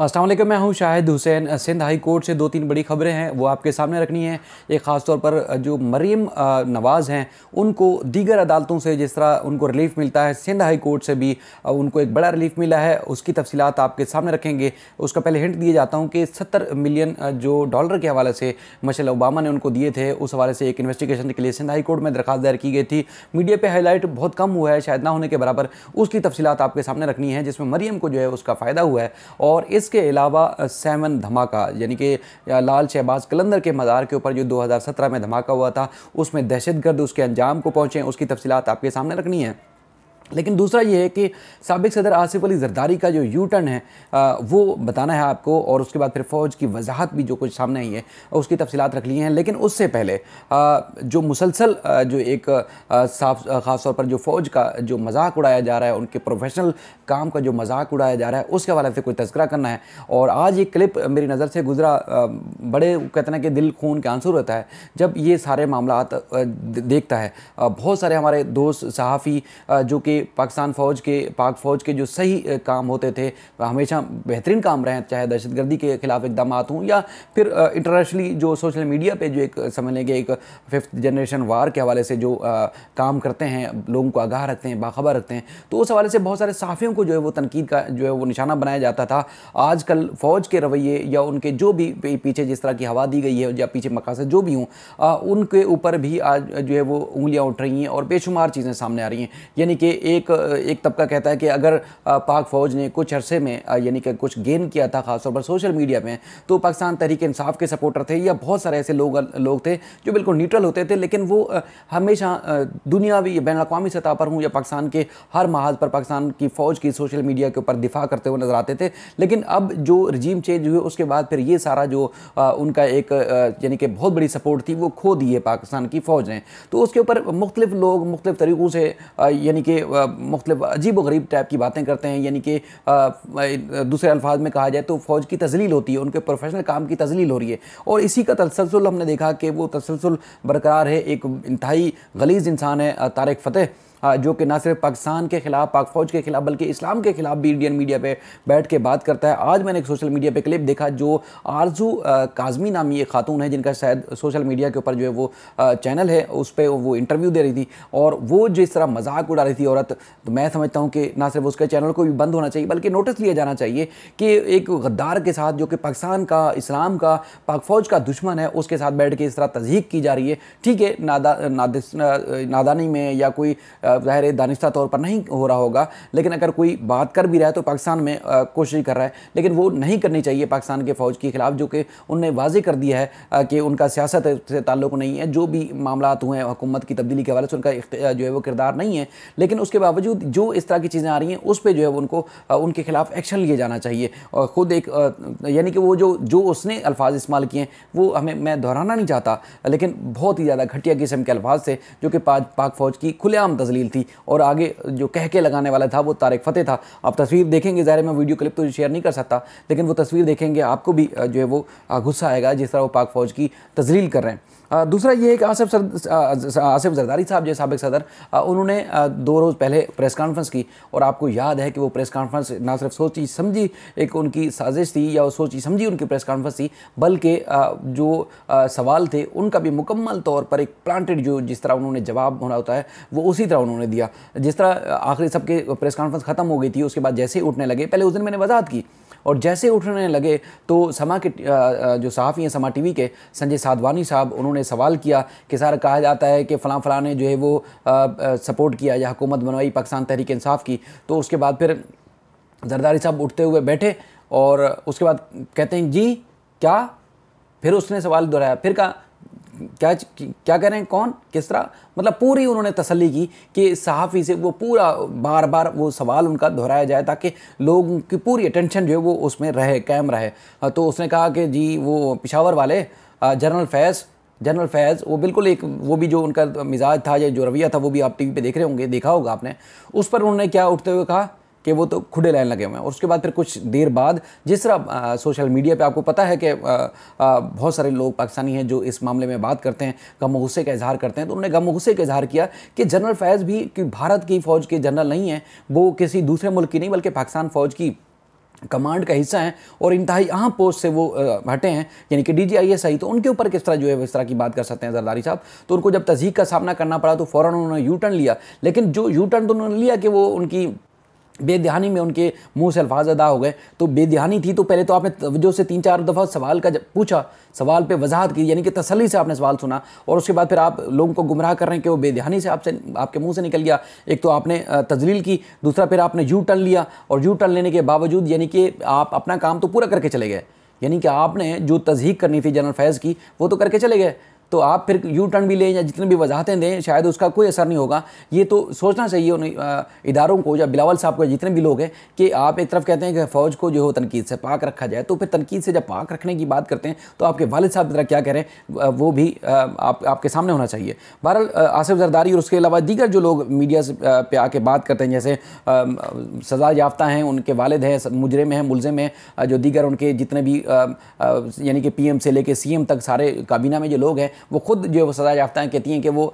असल मैं हूं शाहिद हुसैन सिंध हाई कोर्ट से दो तीन बड़ी ख़बरें हैं वो आपके सामने रखनी है एक ख़ास तौर पर जो मरीम नवाज़ हैं उनको दीगर अदालतों से जिस तरह उनको रिलीफ़ मिलता है सिंध हाई कोर्ट से भी उनको एक बड़ा रिलीफ़ मिला है उसकी तफसीत आपके सामने रखेंगे उसका पहले हिंट दिए जाता हूँ कि सत्तर मिलियन जो डॉलर के हवाले से मशल ओबामा ने उनको दिए थे उस हवाले से एक इन्वेस्टिगेशन के लिए सिंध हाई कोर्ट में दरख्वास्त दायर की गई थी मीडिया पर हाईलाइट बहुत कम हुआ है शायद ना होने के बराबर उसकी तफसीत आपके सामने रखनी है जिसमें मरीम को जो है उसका फ़ायदा हुआ है और इस इसके अलावा सेवन धमाका यानी कि लाल शहबाज कलंदर के मज़ार के ऊपर जो 2017 में धमाका हुआ था उसमें दहशतगर्द उसके अंजाम को पहुंचे उसकी तफसीत आपके सामने रखनी है लेकिन दूसरा ये है कि सबक सदर आसिफ अली जरदारी का जो यू टर्न है आ, वो बताना है आपको और उसके बाद फिर फ़ौज की वजाहत भी जो कुछ सामने आई है उसकी तफसीत रख ली हैं लेकिन उससे पहले आ, जो मुसलसल जो एक साफ ख़ास तौर पर जो फ़ौज का जो मजाक उड़ाया जा रहा है उनके प्रोफेशनल काम का जो मजाक उड़ाया जा रहा है उसके हवाले से कोई तस्करा करना है और आज ये क्लिप मेरी नज़र से गुजरा बड़े कहते ना कि दिल खून के आंसू रहता है जब ये सारे मामला देखता है बहुत सारे हमारे दोस्त सहाफ़ी जो कि पाकिस्तान फ़ौज के पाक फ़ौज के जो सही काम होते थे हमेशा बेहतरीन काम रहे चाहे दहशतगर्दी के खिलाफ इकदाम हों या फिर इंटरनेशनली जो सोशल मीडिया पे जो एक समझ लें कि एक फिफ्थ जनरेशन वार के हवाले से जो आ, काम करते हैं लोगों को आगाह रखते हैं बाखबर रखते हैं तो उस हवाले से बहुत सारे साफ़ियों को जो है वो तनकीद का जो है वो निशाना बनाया जाता था कल फ़ौज के रवैये या उनके जो भी पीछे जिस तरह की हवा दी गई है या पीछे मकासद जो भी हों उनके ऊपर भी आज जो है वो उंगलियाँ उठ रही हैं और बेशुमार चीज़ें सामने आ रही हैं यानी कि एक एक तबका कहता है कि अगर पाक फ़ौज ने कुछ अरसे में यानी कि कुछ गेन किया था खासतौर पर सोशल मीडिया में तो पाकिस्तान तहरीक इंसाफ के सपोर्टर थे या बहुत सारे ऐसे लोग लोग थे जो बिल्कुल न्यूट्रल होते थे लेकिन वो हमेशा दुनियावी बैन अवी सतह पर हूँ या पाकिस्तान के हर महाज पर पाकिस्तान की फ़ौज की सोशल मीडिया के ऊपर दिफा करते हुए नज़र आते थे लेकिन अब जो रजीम चेंज हुए उसके बाद फिर ये सारा जो उनका एक यानी कि बहुत बड़ी सपोर्ट थी वो खो दी है पाकिस्तान की फ़ौज ने तो उसके ऊपर मुख्तलिफ लोग मुख्तलिफ तरीक़ों से यानी कि मुख्तलिफ अजीब वरीब टाइप की बातें करते हैं यानी कि दूसरे अल्फाज में कहा जाए तो फ़ौज की तजलील होती है उनके प्रोफेशनल काम की तजलील हो रही है और इसी का तसलसल हमने देखा कि वो तसलसल बरकरार है एक इंतहाई गलीज़ इंसान है तारक फ़तेह जो कि ना सिर्फ पाकिस्तान के खिलाफ पाक फौज के खिलाफ बल्कि इस्लाम के खिलाफ भी इंडियन मीडिया पर बैठ के बात करता है आज मैंने एक सोशल मीडिया पर क्लिप देखा जो आरजू काजमी नामी एक खातून है जिनका शायद सोशल मीडिया के ऊपर जो है वो चैनल है उस पर वो इंटरव्यू दे रही थी और वो जिस तरह मजाक उड़ा रही थी औरत तो मैं समझता हूँ कि ना सिर्फ उसके चैनल को भी बंद होना चाहिए बल्कि नोटिस लिया जाना चाहिए कि एक गद्दार के साथ जो कि पाकिस्तान का इस्लाम का पाक फौज का दुश्मन है उसके साथ बैठ के इस तरह तजीक की जा रही है ठीक है नादा नादिस नादानी में या कोई ज़ाहिर दानिशा तौर पर नहीं हो रहा होगा लेकिन अगर कोई बात कर भी रहा है तो पाकिस्तान में कोशिश कर रहा है लेकिन वो नहीं करनी चाहिए पाकिस्तान के फ़ौज के ख़िलाफ़ जो कि उनने वाजे कर दिया है कि उनका सियासत से ताल्लुक़ नहीं है जो भी मामला हुए हैं हुकूमत की तब्दीली के हवाले से उनका जो है वो किरदार नहीं है लेकिन उसके बावजूद जो इस तरह की चीज़ें आ रही हैं उस पर जो है उनको उनके खिलाफ एक्शन लिए जाना चाहिए और ख़ुद एक यानी कि वो जो जो उसने अल्फाज इस्तेमाल किए हैं वो हमें मैं दोहराना नहीं चाहता लेकिन बहुत ही ज़्यादा घटिया किस्म के अल्फाज थे जो कि पाक फौज की खुलेआम तजली तफसील थी और आगे जो कह के लगाने वाला था वो तारक फ़तेह था आप तस्वीर देखेंगे ज़ाहिर मैं वीडियो क्लिप तो शेयर नहीं कर सकता लेकिन वो तस्वीर देखेंगे आपको भी जो है वो गुस्सा आएगा जिस तरह वो पाक फ़ौज की तजलील कर रहे हैं दूसरा ये है कि आसिफ सर आसिफ जरदारी साहब जो सबक सदर उन्होंने दो रोज़ पहले प्रेस कॉन्फ्रेंस की और आपको याद है कि वो प्रेस कॉन्फ्रेंस ना सिर्फ सोची समझी एक उनकी साजिश थी या सोची समझी उनकी प्रेस कॉन्फ्रेंस थी बल्कि जो सवाल थे उनका भी मुकम्मल तौर पर एक प्लांटेड जो जिस तरह उन्होंने जवाब होना होता है वो उसी तरह उन्होंने दिया जिस तरह आखिरी सबके प्रेस कॉन्फ्रेंस ख़त्म हो गई थी उसके बाद जैसे ही उठने लगे पहले उस दिन मैंने वजात की और जैसे उठने लगे तो समा के जो सहाफ़ी हैं समा वी के संजय साधवानी साहब उन्होंने सवाल किया कि सर कहा जाता है कि फ़लाँ फ़लाँ ने जो है वो सपोर्ट किया या हुकूमत बनवाई पाकिस्तान तहरीक इंसाफ की तो उसके बाद फिर जरदारी साहब उठते हुए बैठे और उसके बाद कहते हैं जी क्या फिर उसने सवाल दोहराया फिर कहा क्या क्या कह रहे हैं कौन किस तरह मतलब पूरी उन्होंने तसली की कि सहाफ़ी से वो पूरा बार बार वो सवाल उनका दोहराया जाए ताकि लोगों की पूरी अटेंशन जो है वो उसमें रहे कैम रहे हाँ, तो उसने कहा कि जी वो पिशावर वाले जनरल फैज़ जनरल फैज़ वो बिल्कुल एक वो भी जो उनका मिजाज था या जो रवैया था वो भी आप टीवी पे देख रहे होंगे देखा होगा आपने उस पर उन्होंने क्या उठते हुए कहा कि वो तो खुदे लाइन लगे हुए हैं और उसके बाद फिर कुछ देर बाद जिस तरह सोशल मीडिया पर आपको पता है कि बहुत सारे लोग पाकिस्तानी हैं जो इस मामले में बात करते हैं गम गुस्से का इजहार करते हैं तो उन्होंने गम गुस्से का इजहार किया कि जनरल फैज़ भी कि भारत की फ़ौज के जनरल नहीं हैं वो किसी दूसरे मुल्क की नहीं बल्कि पाकिस्तान फ़ौज की कमांड का हिस्सा हैं और इंतहाई अहम पोस्ट से वो हटे हैं यानी कि D G I S I तो उनके ऊपर किस तरह जो है इस तरह की बात कर सकते हैं जरदारी साहब तो उनको जब तजीक का सामना करना पड़ा तो फ़ौरन उन्होंने यू टर्न लिया लेकिन जो यू टर्न तो उन्होंने लिया कि वो उनकी बेदहानी में उनके मुंह से अल्फाज अदा हो गए तो बेदहानी थी तो पहले तो आपने तवज्जो से तीन चार दफ़ा सवाल का पूछा सवाल पे वजाहत की यानी कि तसली से आपने सवाल सुना और उसके बाद फिर आप लोगों को गुमराह कर रहे हैं कि वो बेदहानी से आपसे आपके मुंह से निकल गया एक तो आपने तजलील की दूसरा फिर आपने यू टर्न लिया और यू टर्न लेने के बावजूद यानी कि आप अपना काम तो पूरा करके चले गए यानी कि आपने जो तजहीक करनी थी जनरल फैज़ की वो तो करके चले गए तो आप फिर यू टर्न भी लें या जितनी भी वजाहतें दें शायद उसका कोई असर नहीं होगा ये तो सोचना चाहिए उन इदारों को या बिलावल साहब को जितने भी लोग हैं कि आप एक तरफ कहते हैं कि फ़ौज को जो हो तनकीद से पाक रखा जाए तो फिर तनकीद से जब पाक रखने की बात करते हैं तो आपके वालद साहब ज़रा क्या करें वो भी आप आपके सामने होना चाहिए बहरहाल आसिफ जरदारी और उसके अलावा दीगर जो लोग मीडिया से पे आके बात करते हैं जैसे सज़ा याफ्ता हैं उनके वालद हैं मुजरम हैं मुलजिम हैं जो दीगर उनके जितने भी यानी कि एम से सी एम तक सारे काबीना में जो लोग हैं वो खुद जो है वो सज़ा याफ्ता हैं कहती हैं कि वो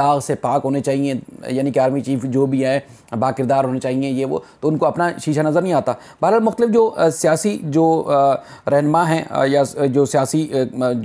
दाग से पाक होने चाहिए यानी कि आर्मी चीफ जो भी हैं बाकिरदार होने चाहिए ये वो तो उनको अपना शीशा नज़र नहीं आता बहरहाल मुख्तलिफ जो सियासी जो रहनमा हैं या जो सियासी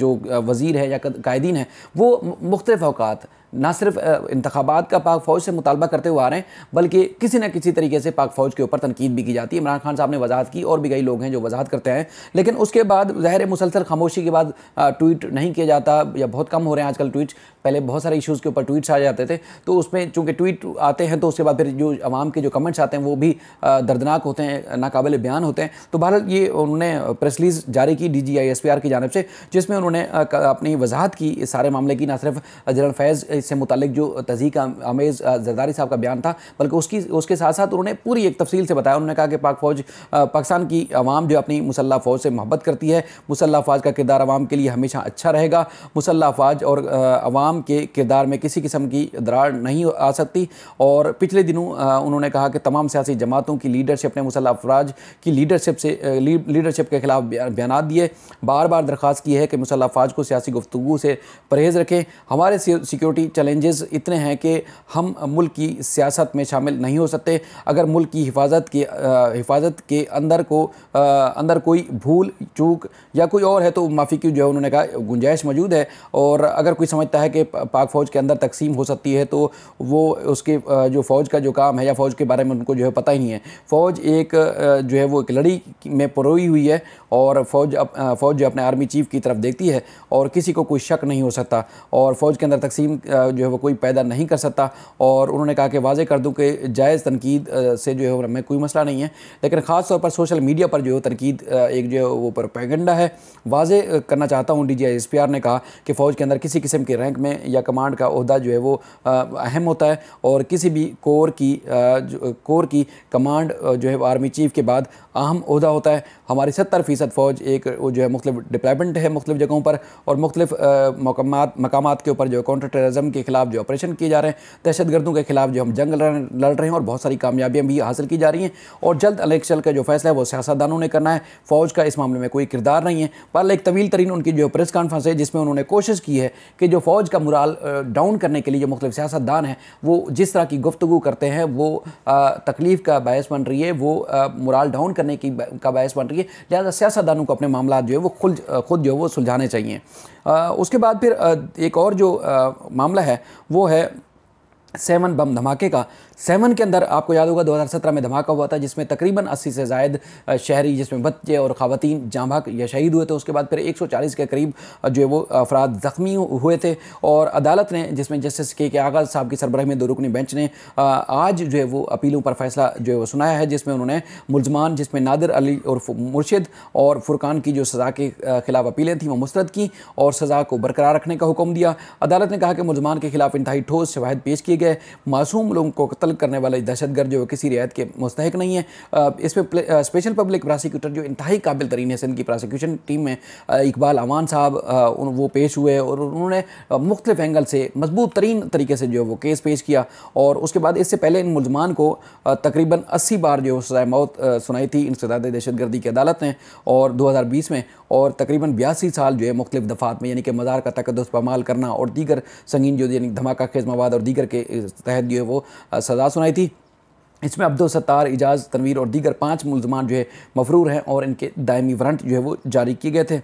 जो वज़ीर है या कायदीन है वो मुख्तलिफ अवकात ना सिर्फ इंतबात का पाक फ़ौज से मुतालबा करते हुए आ रहे हैं बल्कि किसी न किसी तरीके से पाक फ़ौज के ऊपर तनकीद भी की जाती है इमरान खान साहब ने वजाहत की और भी कई लोग हैं जो वजाहत करते हैं लेकिन उसके बाद ज़ाहिर मुसलसल खामोशी के बाद ट्वीट नहीं किया जाता या बहुत कम हो रहे हैं आजकल ट्वीट पहले बहुत सारे इशूज़ के ऊपर ट्वीट्स आ जाते थे तो उसमें चूँकि ट्वीट आते हैं तो उसके बाद फिर जो आवाम के जो कमेंट्स आते हैं वो भी दर्दनाक होते हैं नाकबिल बयान होते हैं तो भारत ये उन्होंने प्रेस रिलीज जारी की D G I S P R की जानब से जिसमें उन्होंने अपनी वजाहत की इस सारे मामले की ना सिर्फ अजरल फैज़ से मुतल जो तजीक आमेज़ जरदारी साहब का बयान था बल्कि उसकी उसके साथ साथ उन्होंने पूरी एक तफसील से बताया उन्होंने कहा कि पाक फौज पाकिस्तान की आवाम जो अपनी मुसल्ह फ़ौज से मोहब्बत करती है मुसल्ह फ़ौज का किरदार आवाम के लिए हमेशा अच्छा रहेगा मुसल्ह फ़ौज और आवाम के किरदार में किसी किस्म की दरार नहीं आ सकती और पिछले दिनों उन्होंने कहा कि तमाम सियासी जमातों की लीडरशिप ने मुसल्ह अफराज की लीडरशिप से लीडरशिप के खिलाफ बयान दिए बार बार दरख्वास्त की है कि मुसल्ह फौज को सियासी गुफ्तु से परहेज़ रखें हमारे सिक्योरिटी चैलेंजेस इतने हैं कि हम मुल्क की सियासत में शामिल नहीं हो सकते अगर मुल्क की हिफाजत के हिफाजत के अंदर को आ, अंदर कोई भूल चूक या कोई और है तो माफ़ी की जो है उन्होंने कहा गुंजाइश मौजूद है और अगर कोई समझता है कि पाक फ़ौज के अंदर तकसीम हो सकती है तो वो उसके जो फ़ौज का जो काम है या फ़ौज के बारे में उनको जो है पता ही नहीं है फ़ौज एक जो है वो एक लड़ी में परोई हुई है और फ़ौज फ़ौज जो अपने आर्मी चीफ की तरफ देखती है और किसी को कोई शक नहीं हो सकता और फ़ौज के अंदर तकसीम जो है वो कोई पैदा नहीं कर सकता और उन्होंने कहा कि वाजे कर दूँ कि जायज़ तनकीद से जो है हमें कोई मसला नहीं है लेकिन ख़ास तौर पर सोशल मीडिया पर जो है तनकीद एक जो है वो पैगंडा है वाजे करना चाहता हूँ D G S P R ने कहा कि फ़ौज के अंदर किसी किस्म के रैंक में या कमांड का अहदा जो है वो अहम होता है और किसी भी कोर की कोर की कमांड जो है आर्मी चीफ के बाद अहम अहदा होता है हमारी सत्तर फ़ीसद फ़ौज एक जो है मुख्तु डिप्लायमेंट है मुख्तु जगहों पर और मुख्तलिफ मकाम के ऊपर जो है काउंटर टेररिज्म आतंक के खिलाफ जो ऑपरेशन किए जा रहे हैं दहशतगर्दों के खिलाफ जो हम जंग लड़ रहे हैं और बहुत सारी कामयाबियाँ भी हासिल की जा रही हैं और जल्द इलेक्शन का जो फैसला है वो सियासतदानों ने करना है फ़ौज का इस मामले में कोई किरदार नहीं है पर एक तवील तरीन उनकी जो प्रेस कॉन्फ्रेंस है जिसमें उन्होंने कोशिश की है कि जो फ़ौज का मुराल डाउन करने के लिए जो मुख्तलिफ सियासतदान हैं वो जिस तरह की गुफ्तु करते हैं वो तकलीफ़ का बायस बन रही है वो मुराल डाउन करने की का बायस बन रही है लिहाजा सियासतदानों को अपने मामला जो है वो खुद जो है वो सुलझाने चाहिए उसके बाद फिर एक और जो मामला है वो है सेवन बम धमाके का सेवन के अंदर आपको याद होगा 2017 में धमाका हुआ था जिसमें तकरीबन 80 से जायद शहरी जिसमें बच्चे और ख़वान भाग या शहीद हुए थे उसके बाद फिर 140 के करीब जो है वो अफराद ज़ख्मी हुए थे और अदालत ने जिसमें जस्टिस के के आगाज साहब की सरबराह में दो रुकनी बेंच ने आज जो है वो अपीलों पर फैसला जो है वो सुनाया है जिसमें उन्होंने मुलजमान जिसमें नादिर अली और मुर्शिद और फुरकान की जो सज़ा के खिलाफ अपीलें थी वो मुस्रद की और सज़ा को बरकरार रखने का हुक्म दिया अदालत ने कहा कि मुलजमान के खिलाफ इंतहाई ठोस शवाहद पेश किए गए मासूम लोगों को कत्ल करने वाले दहशत गर्द जो किसी रियायत के मुस्तक नहीं है इस पर स्पेशल पब्लिक प्रोसिक्यूटर जो इंतहाई काबिल तरीन है सिंध की प्रोसिक्यूशन टीम में इकबाल अवान साहब वो पेश हुए और उन्होंने मुख्तफ एंगल से मजबूत तरीन तरीके से जो है वो केस पेश किया और उसके बाद इससे पहले इन मुलजमान को तकरीबन अस्सी बार जो सजाए मौत सुनाई थी इंसदाद दहशत गर्दी की अदालत ने और दो हज़ार बीस में और तकरीबन बयासी साल जो है मुख्तलिफ दफ़ात में यानी कि मज़ार का तकदस पमाल करना और दीगर संगीन जो यानी धमाका खेज मवाद और दीगर के तहत जो है वो सज़ा सुनाई थी इसमें अब्दुल सत्तार एजाज तनवीर और दीगर पाँच मुलजमान जो है मफरूर हैं और इनके दायमी वारंट जो है वो जारी किए गए थे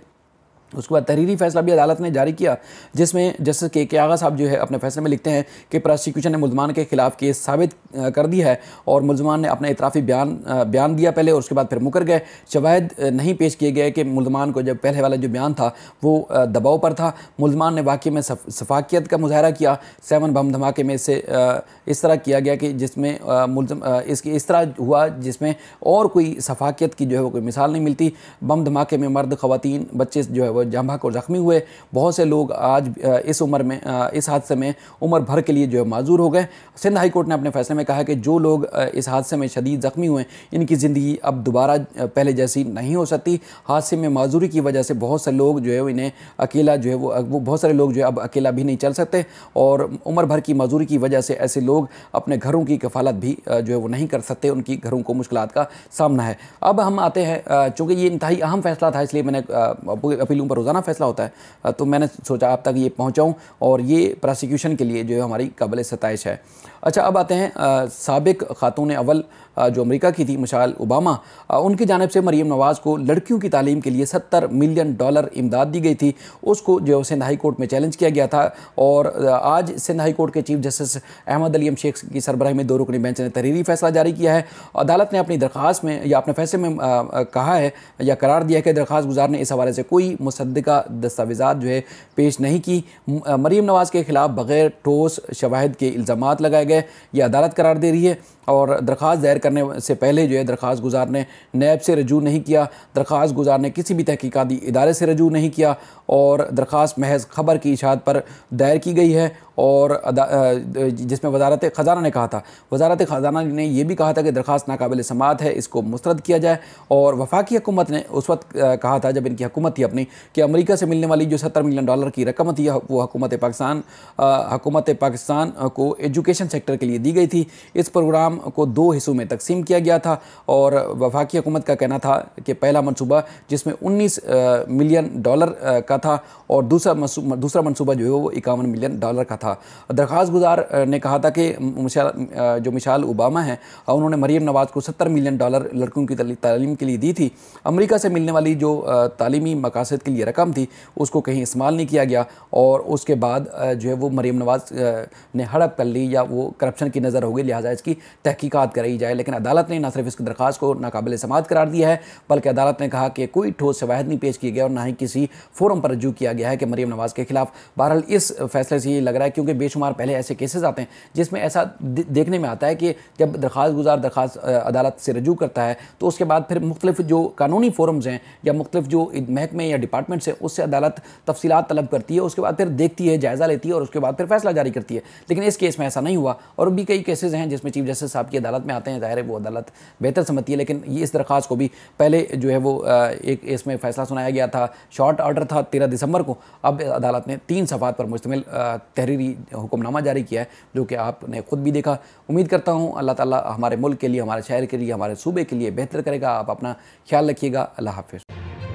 उसके बाद तहरीरी फैसला भी अदालत ने जारी किया जिसमें जस्टिस के के आगा साहब जो है अपने फैसले में लिखते हैं कि प्रोसिक्यूशन ने मुलमान के खिलाफ केस साबित कर दिया है और मुलजमान ने अपना इतराफ़ी बयान बयान दिया पहले और उसके बाद फिर मुकर गए शवाहद नहीं पेश किए गए कि मुलजमान को जब पहले वाला जो बयान था वो दबाव पर था मुलजमान ने वाकई में शफाकियत सफाकियत का मुजाहरा किया सेवन बम धमाके में इसे इस तरह किया गया कि जिसमें मुलम इसकी इस तरह हुआ जिसमें और कोई सफाकियत की जो है वो कोई मिसाल नहीं मिलती बम धमाके में मर्द खुवान बच्चे जो है जाम्बाक और ज़ख्मी हुए बहुत से लोग आज इस उम्र में इस हादसे में उम्र भर के लिए जो है माजूर हो गए सिंध हाई कोर्ट ने अपने फैसले में कहा कि जो लोग इस हादसे में शदीद ज़ख्मी हुए इनकी ज़िंदगी अब दोबारा पहले जैसी नहीं हो सकती हादसे में माजूरी की वजह से बहुत से लोग जो है इन्हें अकेला जो है वो वो बहुत सारे लोग जो है अब अकेला भी नहीं चल सकते और उम्र भर की मजदूरी की वजह से ऐसे लोग अपने घरों की कफालत भी जो है वो नहीं कर सकते उनकी घरों को मुश्किल का सामना है अब हम आते हैं चूँकि ये इंतहाई अहम फैसला था इसलिए मैंने अपीलों पर रोज़ाना फैसला होता है तो मैंने सोचा आप तक ये पहुँचाऊँ और ये प्रोसिक्यूशन के लिए जो है हमारी काबिल सतश है अच्छा अब आते हैं सबक ख़ातून अवल जो अमेरिका की थी मशाल ओबामा उनकी जानब से मरीम नवाज़ को लड़कियों की तालीम के लिए सत्तर मिलियन डॉलर इमदाद दी गई थी उसको जो सिंध हाई कोर्ट में चैलेंज किया गया था और आज सिंध हाई कोर्ट के चीफ जस्टिस अहमद अलीम शेख की सरबराही में दो रुकनी बेंच ने तहरीरी फैसला जारी किया है अदालत ने अपनी दरख्वास में या अपने फैसले में कहा है या करार दिया है कि दरख्वास गुजार ने इस हवाले से कोई मुसदा दस्तावेजा जो है पेश नहीं की मरीम नवाज़ के खिलाफ बगैर ठोस शवाहद के इल्ज़ाम लगाए गए गए ये अदालत करार दे रही है और दरख्वास्त दायर करने से पहले जो है दरख्वास्त गुजार ने नैब से रजू नहीं किया दरख्वास्त गुजार ने किसी भी तहकीकती इदारे से रजू नहीं किया और दरख्वास महज खबर की इशाद पर दायर की गई है और जिसमें वजारत ख़जाना ने कहा था वजारत ख़जाना ने यह भी कहा था कि दरख्वास्त नाकबिल समात है इसको मुस्रद किया जाए और वफाकी हुकूमत ने उस वक्त कहा था जब इनकी हुकूमत थी अपनी कि अमरीका से मिलने वाली जो सत्तर मिलियन डॉलर की रकम थी वो हकूमत पाकिस्तान हकूमत पाकिस्तान को एजुकेशन सेक्टर के लिए दी गई थी इस प्रोग्राम को दो हिस्सों में तकसीम किया गया था और वफाकी हुकूमत का कहना था कि पहला मनसूबा जिसमें उन्नीस मिलियन डॉलर का था और दूसरा दूसरा मनसूबा जो है वो इक्यावन मिलियन डॉलर का था था दरख्वास गुजार ने कहा था कि मिशाल जो मिशाल ओबामा हैं उन्होंने मरीम नवाज़ को सत्तर मिलियन डॉलर लड़कों की तालीम के लिए दी थी अमेरिका से मिलने वाली जो तालीमी मकासद के लिए रकम थी उसको कहीं इस्तेमाल नहीं किया गया और उसके बाद जो है वो मरीम नवाज़ ने हड़प कर ली या वो करप्शन की नज़र हो गई लिहाजा इसकी तहकीकत कराई जाए लेकिन अदालत ने ना सिर्फ इसकी दरख्वास्त को नाकबिल समात करार दिया है बल्कि अदालत ने कहा कि कोई ठोस शवाहद नहीं पेश किया गया और ना ही किसी फोरम पर रजू किया गया है कि मरीम नवाज़ के खिलाफ बहरहाल इस फैसले से ये लग रहा है क्योंकि बेशुमार पहले ऐसे केसेस आते हैं जिसमें ऐसा देखने में आता है कि जब दरख्वास्त गुजार दरख्वास्त अदालत से रजू करता है तो उसके बाद फिर मुख्तलिफ जो कानूनी फोरम्स हैं या मुख्तलिफ जो महकमे या डिपार्टमेंट्स हैं उससे अदालत तफसीत तलब करती है उसके बाद फिर देखती है जायज़ा लेती है और उसके बाद फिर फैसला जारी करती है लेकिन इस केस में ऐसा नहीं हुआ और भी कई केसेज हैं जिसमें चीफ जस्टिस साहब की अदालत में आते हैं ज़ाहिर है वो अदालत बेहतर समझती है लेकिन ये इस दरख्वास्त को भी पहले जो है वो एक इसमें फैसला सुनाया गया था शॉर्ट ऑर्डर था तेरह दिसंबर को अब अदालत ने तीन सफात पर मुश्तमिल तहरीर आखिरी हुक्मनामा जारी किया है जो कि आपने खुद भी देखा उम्मीद करता हूँ अल्लाह ताला हमारे मुल्क के लिए हमारे शहर के लिए हमारे सूबे के लिए बेहतर करेगा आप अपना ख्याल रखिएगा अल्लाह हाफिज़